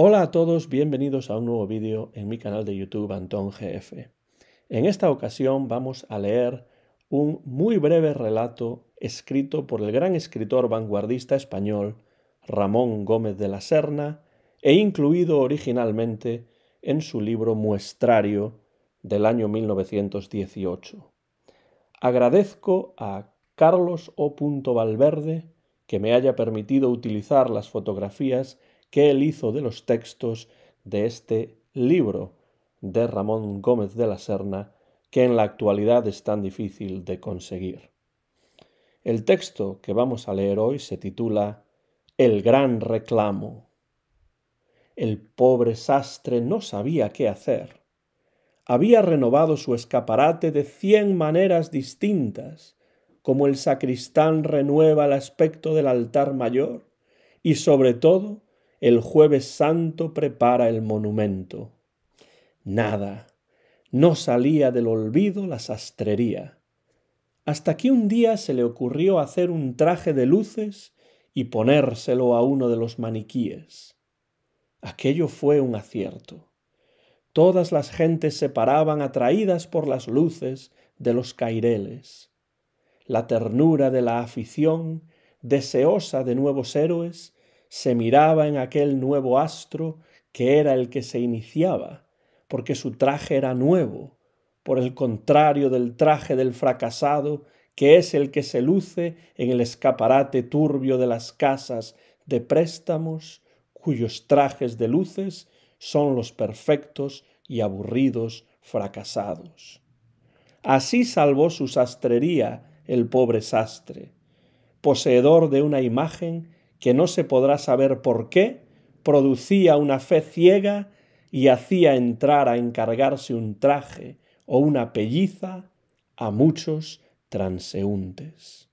Hola a todos, bienvenidos a un nuevo vídeo en mi canal de YouTube Antón GF. En esta ocasión vamos a leer un muy breve relato escrito por el gran escritor vanguardista español Ramón Gómez de la Serna e incluido originalmente en su libro Muestrario del año 1918. Agradezco a Carlos O. Valverde que me haya permitido utilizar las fotografías Qué él hizo de los textos de este libro de Ramón Gómez de la Serna, que en la actualidad es tan difícil de conseguir. El texto que vamos a leer hoy se titula El gran reclamo. El pobre sastre no sabía qué hacer. Había renovado su escaparate de cien maneras distintas, como el sacristán renueva el aspecto del altar mayor, y sobre todo el jueves santo prepara el monumento. Nada, no salía del olvido la sastrería. Hasta que un día se le ocurrió hacer un traje de luces y ponérselo a uno de los maniquíes. Aquello fue un acierto. Todas las gentes se paraban atraídas por las luces de los caireles. La ternura de la afición, deseosa de nuevos héroes, se miraba en aquel nuevo astro que era el que se iniciaba, porque su traje era nuevo, por el contrario del traje del fracasado, que es el que se luce en el escaparate turbio de las casas de préstamos, cuyos trajes de luces son los perfectos y aburridos fracasados. Así salvó su sastrería el pobre sastre, poseedor de una imagen que no se podrá saber por qué, producía una fe ciega y hacía entrar a encargarse un traje o una pelliza a muchos transeúntes.